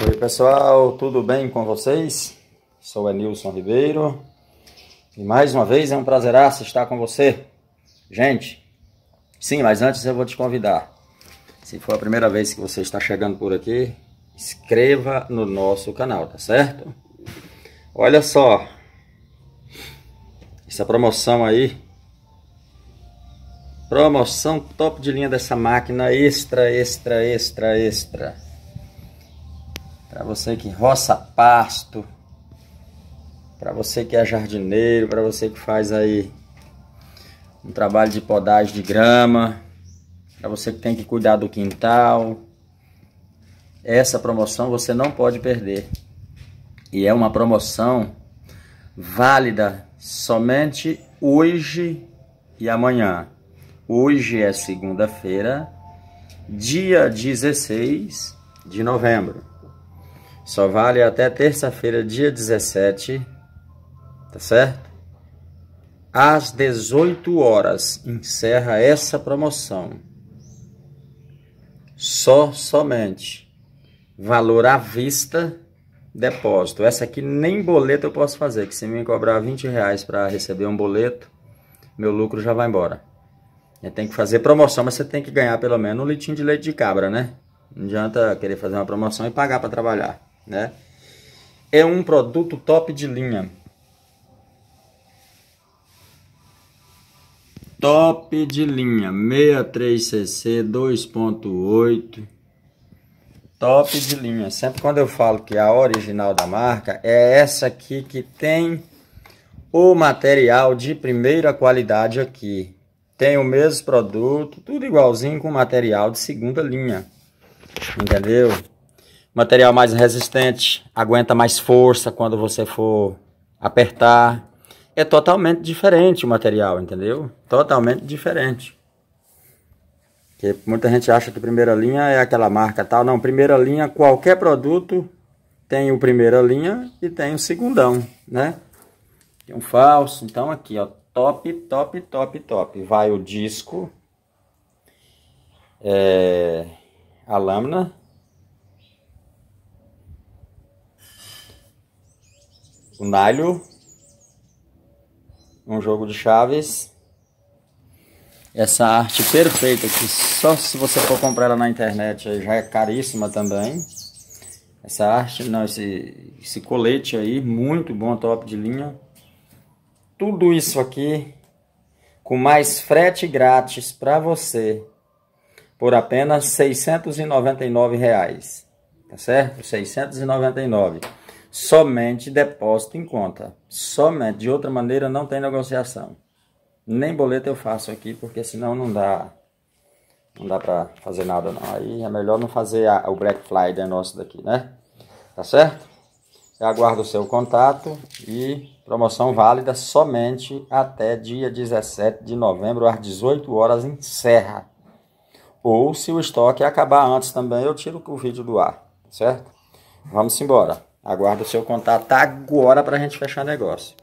Oi pessoal, tudo bem com vocês? Sou Enilson Ribeiro e mais uma vez é um prazer estar com você. Gente, sim, mas antes eu vou te convidar. Se for a primeira vez que você está chegando por aqui, inscreva no nosso canal, tá certo? Olha só, essa promoção aí, promoção top de linha dessa máquina extra, extra, extra, extra para você que roça pasto, para você que é jardineiro, para você que faz aí um trabalho de podagem de grama, para você que tem que cuidar do quintal. Essa promoção você não pode perder. E é uma promoção válida somente hoje e amanhã. Hoje é segunda-feira, dia 16 de novembro. Só vale até terça-feira, dia 17, tá certo? Às 18 horas encerra essa promoção. Só somente valor à vista depósito. Essa aqui nem boleto eu posso fazer, que se me cobrar 20 reais para receber um boleto, meu lucro já vai embora. Tem que fazer promoção, mas você tem que ganhar pelo menos um litrinho de leite de cabra, né? Não adianta querer fazer uma promoção e pagar para trabalhar né? É um produto top de linha. Top de linha, 63cc 2.8. Top de linha. Sempre quando eu falo que é a original da marca é essa aqui que tem o material de primeira qualidade aqui. Tem o mesmo produto, tudo igualzinho com material de segunda linha. Entendeu? Material mais resistente, aguenta mais força quando você for apertar. É totalmente diferente o material, entendeu? Totalmente diferente. Porque muita gente acha que primeira linha é aquela marca tal. Não, primeira linha, qualquer produto tem o primeira linha e tem o segundão, né? Tem um falso, então aqui, ó, top, top, top, top. Vai o disco, é, a lâmina, Um nalho, um jogo de chaves. Essa arte perfeita que só se você for comprar ela na internet já é caríssima também. Essa arte, não, esse, esse colete aí, muito bom, top de linha. Tudo isso aqui com mais frete grátis para você por apenas R$ 699, reais, tá certo? R$ 699 somente depósito em conta. Somente. De outra maneira, não tem negociação. Nem boleto eu faço aqui, porque senão não dá. Não dá pra fazer nada, não. Aí é melhor não fazer a, o Black Friday nosso daqui, né? Tá certo? Eu aguardo o seu contato e promoção válida somente até dia 17 de novembro, às 18 horas, encerra. Ou se o estoque acabar antes também, eu tiro o vídeo do ar, certo? Vamos embora. Aguardo o seu contato agora para a gente fechar negócio.